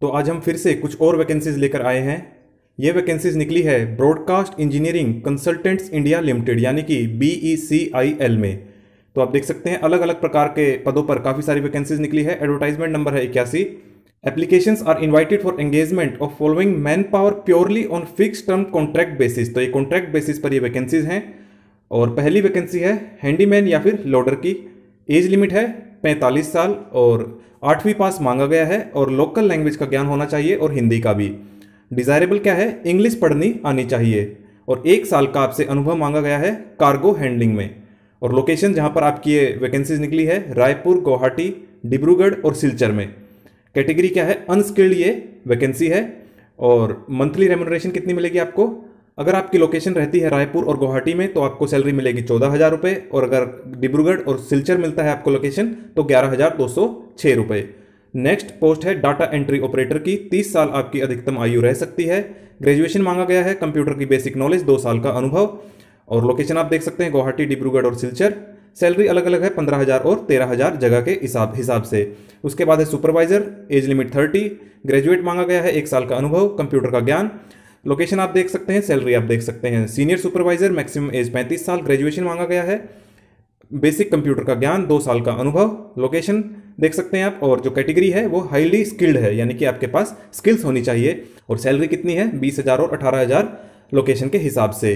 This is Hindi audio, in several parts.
तो आज हम फिर से कुछ और वैकेंसीज लेकर आए हैं ये वैकेंसीज निकली है broadcast engineering consultants India limited यानी कि B E C I L में तो आप देख सकते हैं अलग अलग प्रकार के पदों पर काफ़ी सारी वैकेंसीज निकली है एडवर्टाइजमेंट नंबर है इक्यासी applications are invited for engagement of following man power purely on fix term contract basis तो ये कॉन्ट्रैक्ट बेसिस पर ये वैकेंसीज हैं और पहली वैकेंसी है हैंडीमैन या फिर लोडर की एज लिमिट है पैंतालीस साल और आठवीं पास मांगा गया है और लोकल लैंग्वेज का ज्ञान होना चाहिए और हिंदी का भी डिज़ायरेबल क्या है इंग्लिश पढ़नी आनी चाहिए और एक साल का आपसे अनुभव मांगा गया है कार्गो हैंडलिंग में और लोकेशन जहाँ पर आपकी ये वैकेंसीज निकली है रायपुर गुवाहाटी डिब्रूगढ़ और सिलचर में कैटेगरी क्या है अनस्किल्ड ये वैकेंसी है और मंथली रेमोनरेशन कितनी मिलेगी आपको अगर आपकी लोकेशन रहती है रायपुर और गुवाहाटी में तो आपको सैलरी मिलेगी चौदह हज़ार रुपये और अगर डिब्रूगढ़ और सिलचर मिलता है आपको लोकेशन तो ग्यारह हज़ार दो सौ छः रुपये नेक्स्ट पोस्ट है डाटा एंट्री ऑपरेटर की तीस साल आपकी अधिकतम आयु रह सकती है ग्रेजुएशन मांगा गया है कंप्यूटर की बेसिक नॉलेज दो साल का अनुभव और लोकेशन आप देख सकते हैं गुवाहाटी डिब्रूगढ़ और सिलचर सैलरी अलग अलग है पंद्रह हज़ार और तेरह हज़ार जगह के हिसाब हिसाब से उसके बाद है supervisor age limit thirty graduate मांगा गया है एक साल का अनुभव कंप्यूटर का ज्ञान लोकेशन आप देख सकते हैं सैलरी आप देख सकते हैं सीनियर सुपरवाइजर मैक्सिमम एज पैंतीस साल ग्रेजुएशन मांगा गया है बेसिक कंप्यूटर का ज्ञान दो साल का अनुभव लोकेशन देख सकते हैं आप और जो कैटेगरी है वो हाईली स्किल्ड है यानी कि आपके पास स्किल्स होनी चाहिए और सैलरी कितनी है बीस हज़ार और अठारह हज़ार लोकेशन के हिसाब से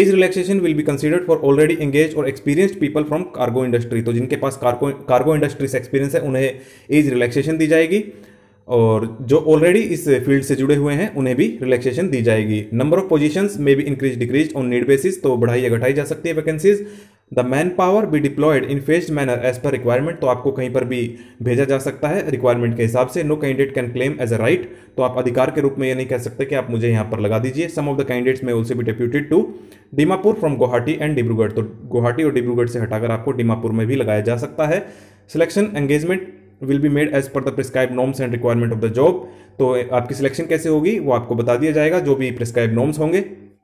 age relaxation will be considered for already engage और experienced people from cargo industry तो जिनके पास कार्गो कार्गो इंडस्ट्री से एक्सपीरियंस है उन्हें एज रिलैक्सेशन दी जाएगी और जो ऑलरेडी इस फील्ड से जुड़े हुए हैं उन्हें भी रिलैक्सेशन दी जाएगी नंबर ऑफ पोजीशंस में भी increase decrease on need basis तो बढ़ाई या घटाई जा सकती है vacancies the man power be deployed in phased manner as per requirement तो आपको कहीं पर भी भेजा जा सकता है रिक्वायरमेंट के हिसाब से no candidate can claim as a right तो आप अधिकार के रूप में ये नहीं कह सकते कि आप मुझे यहाँ पर लगा दीजिए सम ऑफ द कैंडिडेट्स में ऑल्सो भी deputed to Dimapur from Guwahati and Dibrugarh तो गुवाहाटी और डिब्रूगढ़ से हटाकर आपको डीमापुर में भी लगाया जा सकता है selection engagement will be made as per the prescribe norms and requirement of the job तो आपकी सिलेक्शन कैसे होगी वो आपको बता दिया जाएगा जो भी प्रिस्क्राइब नॉर्म्स होंगे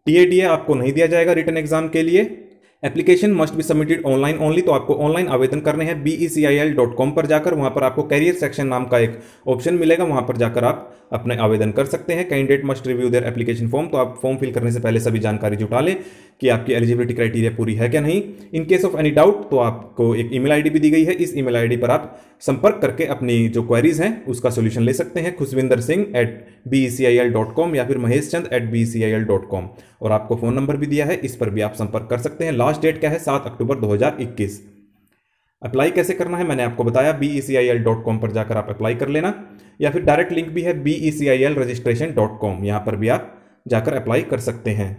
टी आपको नहीं दिया जाएगा रिटर्न एग्जाम के लिए application must be submitted online only तो आपको ऑनलाइन आवेदन करने हैं B E C I L dot com पर जाकर वहाँ पर आपको कैरियर सेक्शन नाम का एक ऑप्शन मिलेगा वहाँ पर जाकर आप अपने आवेदन कर सकते हैं candidate must review their application form तो आप फॉर्म फिल करने से पहले सभी जानकारी जुटा लें कि आपकी एलिजिबिलिटी क्राइटेरिया पूरी है क्या नहीं in case of any doubt तो आपको एक ईमेल आईडी भी दी गई है इस ईमेल आईडी पर आप संपर्क करके अपनी जो क्वेरीज हैं उसका सोल्यूशन ले सकते हैं Khushwinder Singh at B C I L dot com या फिर Mahesh Chand at B C I L dot com और आपको फ़ोन नंबर भी दिया है इस पर भी आप संपर्क कर सकते हैं लास्ट डेट क्या है सात अक्टूबर दो हज़ार इक्कीस अप्लाई कैसे करना है मैंने आपको बताया B E C I L dot com पर जाकर आप अप्लाई कर लेना या फिर डायरेक्ट लिंक भी है B E C I L registration dot com यहाँ पर भी आप जाकर अप्लाई कर सकते हैं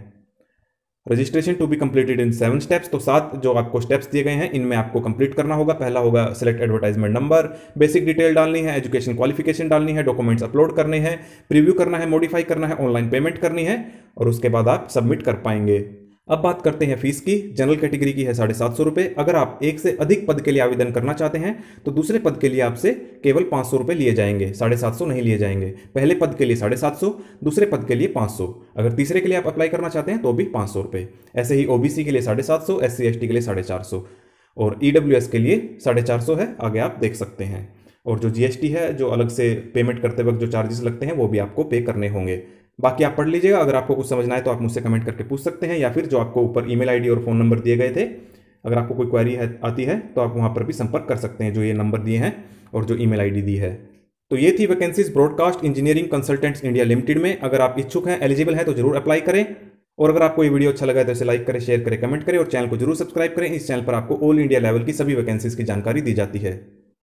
registration to be completed in seven steps तो सात जो आपको स्टेप्स दिए गए हैं इनमें आपको कंप्लीट करना होगा पहला होगा select advertisement number basic detail डालनी है एजुकेशन क्वालिफिकेशन डालनी है डॉक्यूमेंट्स अपलोड करने हैं प्रीव्यू करना है मॉडिफाई करना है ऑनलाइन पेमेंट करनी है और उसके बाद आप सबमिट कर पाएंगे अब बात करते हैं फीस की जनरल कैटेगरी की है साढ़े सात सौ रुपये अगर आप एक से अधिक पद के लिए आवेदन करना चाहते हैं तो दूसरे पद के लिए आपसे केवल पाँच सौ रुपये लिए जाएंगे साढ़े सात सौ नहीं लिए जाएंगे पहले पद के लिए साढ़े सात सौ दूसरे पद के लिए पाँच सौ अगर तीसरे के लिए आप अप्लाई करना चाहते हैं तो भी पाँच सौ रुपये ऐसे ही ओ के लिए साढ़े सात सौ एस सी के लिए साढ़े चार सौ और ई e के लिए साढ़े चार सौ है आगे आप देख सकते हैं और जो टी है जो अलग से पेमेंट करते वक्त जो चार्जेस लगते हैं वो भी आपको पे करने होंगे बाकी आप पढ़ लीजिएगा अगर आपको कुछ समझना है तो आप मुझसे कमेंट करके पूछ सकते हैं या फिर जो आपको ऊपर ईमेल आईडी और फ़ोन नंबर दिए गए थे अगर आपको कोई क्वेरी है आती है तो आप वहाँ पर भी संपर्क कर सकते हैं जो ये नंबर दिए हैं और जो ईमेल आईडी दी है तो ये थी vacancies broadcast engineering consultants India limited में अगर आप इच्छुक हैं एलिजिबल है तो जरूर अप्लाई करें और अगर आपको ये वीडियो अच्छा लगा तो इसे लाइक करें शेयर करें कमेंट करें और चैनल को जरूर सब्सक्राइब करें इस चैनल पर आपको ऑल इंडिया लेवल की सभी वैकेंसीज की जानकारी दी जाती है